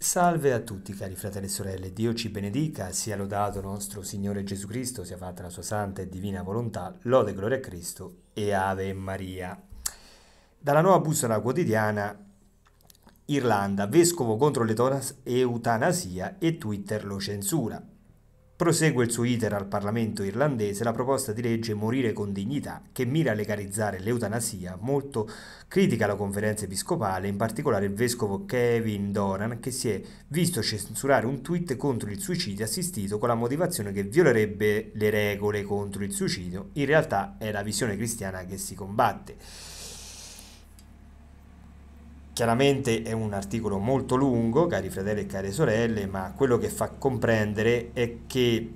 Salve a tutti cari fratelli e sorelle, Dio ci benedica, sia lodato nostro Signore Gesù Cristo, sia fatta la sua santa e divina volontà, lode gloria a Cristo e Ave Maria. Dalla nuova bussola quotidiana, Irlanda, vescovo contro l'eutanasia e Twitter lo censura prosegue il suo iter al Parlamento irlandese la proposta di legge Morire con dignità che mira a legalizzare l'eutanasia, molto critica la conferenza episcopale, in particolare il vescovo Kevin Doran che si è visto censurare un tweet contro il suicidio assistito con la motivazione che violerebbe le regole contro il suicidio, in realtà è la visione cristiana che si combatte. Chiaramente è un articolo molto lungo, cari fratelli e care sorelle, ma quello che fa comprendere è che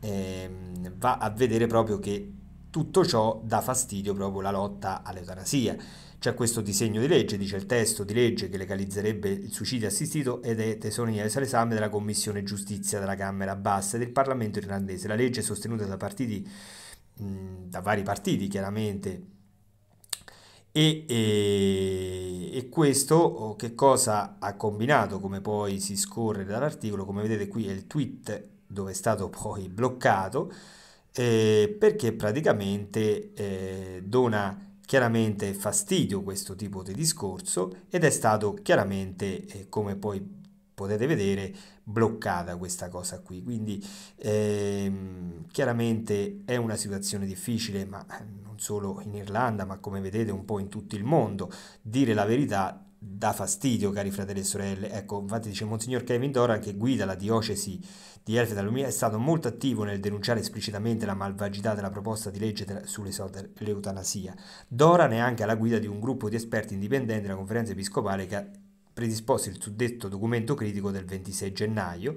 eh, va a vedere proprio che tutto ciò dà fastidio proprio alla lotta all'eutanasia. C'è questo disegno di legge, dice il testo di legge che legalizzerebbe il suicidio assistito ed è tesoria all'esame della Commissione Giustizia della Camera Bassa e del Parlamento irlandese. La legge è sostenuta da partiti, mh, da vari partiti chiaramente, e, e, e, questo oh, che cosa ha combinato, come poi si scorre dall'articolo, come vedete qui è il tweet dove è stato poi bloccato, eh, perché praticamente eh, dona chiaramente fastidio questo tipo di discorso ed è stato chiaramente, eh, come poi potete vedere, bloccata questa cosa qui. Quindi ehm, chiaramente è una situazione difficile, ma ehm, non solo in Irlanda, ma come vedete un po' in tutto il mondo. Dire la verità dà fastidio, cari fratelli e sorelle. Ecco, infatti dice Monsignor Kevin Doran, che guida la diocesi di Elfe Lumia, è stato molto attivo nel denunciare esplicitamente la malvagità della proposta di legge sull'eutanasia. Doran è anche alla guida di un gruppo di esperti indipendenti della conferenza episcopale che ha predisposto il suddetto documento critico del 26 gennaio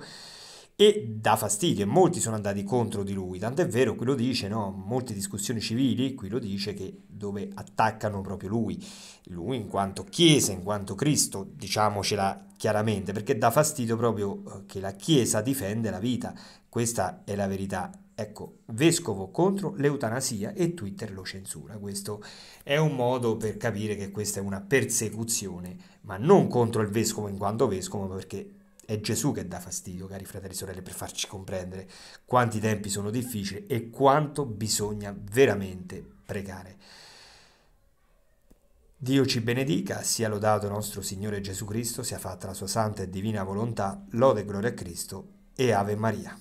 e dà fastidio e molti sono andati contro di lui, tant'è vero, qui lo dice, no? molte discussioni civili, qui lo dice che dove attaccano proprio lui, lui in quanto Chiesa, in quanto Cristo, diciamocela chiaramente, perché dà fastidio proprio eh, che la Chiesa difende la vita, questa è la verità. Ecco, vescovo contro l'eutanasia e Twitter lo censura. Questo è un modo per capire che questa è una persecuzione, ma non contro il vescovo in quanto vescovo, perché è Gesù che dà fastidio, cari fratelli e sorelle, per farci comprendere quanti tempi sono difficili e quanto bisogna veramente pregare. Dio ci benedica, sia lodato nostro Signore Gesù Cristo, sia fatta la sua santa e divina volontà, lode e gloria a Cristo e Ave Maria.